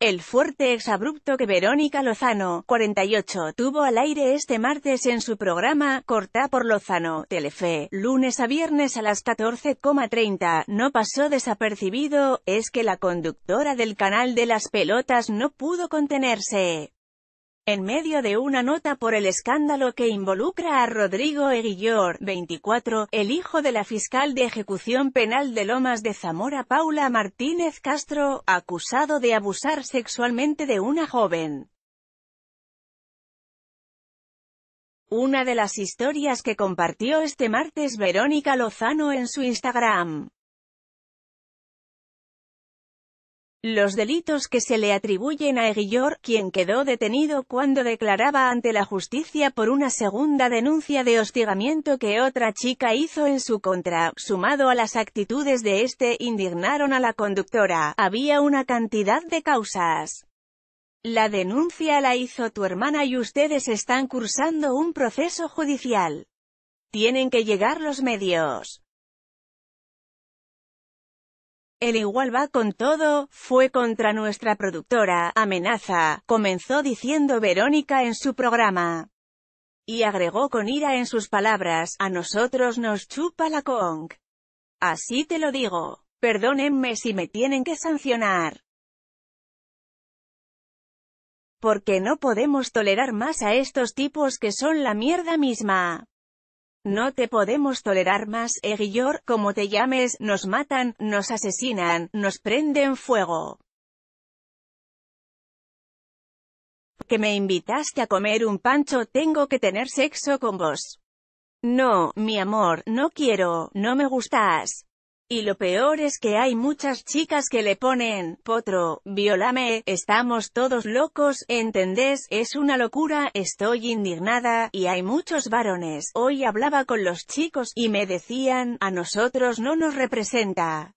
El fuerte exabrupto que Verónica Lozano, 48, tuvo al aire este martes en su programa Corta por Lozano, Telefe, lunes a viernes a las 14,30, no pasó desapercibido, es que la conductora del canal de las pelotas no pudo contenerse en medio de una nota por el escándalo que involucra a Rodrigo Eguillor, 24, el hijo de la fiscal de ejecución penal de Lomas de Zamora Paula Martínez Castro, acusado de abusar sexualmente de una joven. Una de las historias que compartió este martes Verónica Lozano en su Instagram. Los delitos que se le atribuyen a Eguillor, quien quedó detenido cuando declaraba ante la justicia por una segunda denuncia de hostigamiento que otra chica hizo en su contra, sumado a las actitudes de este, indignaron a la conductora. Había una cantidad de causas. La denuncia la hizo tu hermana y ustedes están cursando un proceso judicial. Tienen que llegar los medios. El igual va con todo, fue contra nuestra productora, amenaza, comenzó diciendo Verónica en su programa. Y agregó con ira en sus palabras, a nosotros nos chupa la cong. Así te lo digo, perdónenme si me tienen que sancionar. Porque no podemos tolerar más a estos tipos que son la mierda misma. No te podemos tolerar más, Eguillor, como te llames, nos matan, nos asesinan, nos prenden fuego. Que me invitaste a comer un pancho, tengo que tener sexo con vos. No, mi amor, no quiero, no me gustas. Y lo peor es que hay muchas chicas que le ponen, potro, violame, estamos todos locos, ¿entendés? Es una locura, estoy indignada, y hay muchos varones. Hoy hablaba con los chicos, y me decían, a nosotros no nos representa.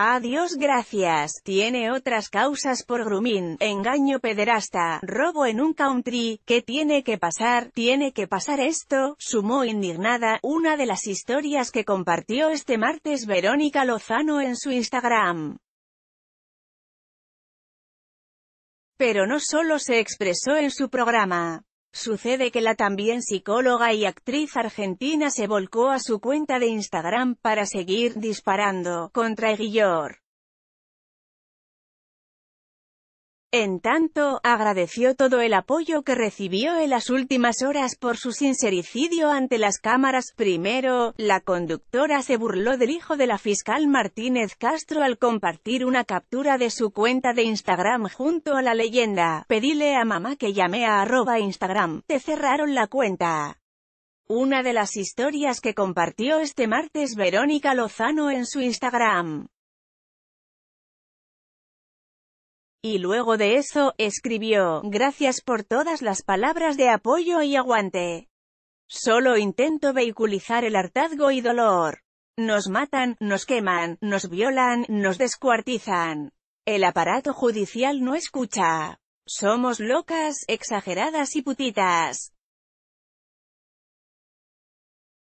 Adiós gracias, tiene otras causas por grumín, engaño pederasta, robo en un country, ¿qué tiene que pasar? ¿Tiene que pasar esto? Sumó indignada, una de las historias que compartió este martes Verónica Lozano en su Instagram. Pero no solo se expresó en su programa. Sucede que la también psicóloga y actriz argentina se volcó a su cuenta de Instagram para seguir disparando contra Eguillor. En tanto, agradeció todo el apoyo que recibió en las últimas horas por su sincericidio ante las cámaras. Primero, la conductora se burló del hijo de la fiscal Martínez Castro al compartir una captura de su cuenta de Instagram junto a la leyenda, pedile a mamá que llame a arroba Instagram, te cerraron la cuenta. Una de las historias que compartió este martes Verónica Lozano en su Instagram. Y luego de eso, escribió, gracias por todas las palabras de apoyo y aguante. Solo intento vehiculizar el hartazgo y dolor. Nos matan, nos queman, nos violan, nos descuartizan. El aparato judicial no escucha. Somos locas, exageradas y putitas.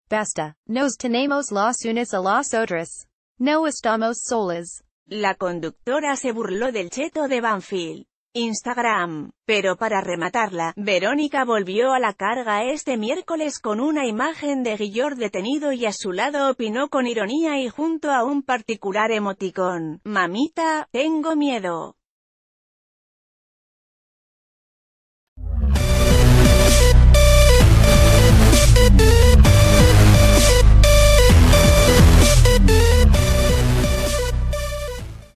Basta. Nos tenemos las unas a las otras. No estamos solas. La conductora se burló del cheto de Banfield. Instagram. Pero para rematarla, Verónica volvió a la carga este miércoles con una imagen de Guillor detenido y a su lado opinó con ironía y junto a un particular emoticón. Mamita, tengo miedo.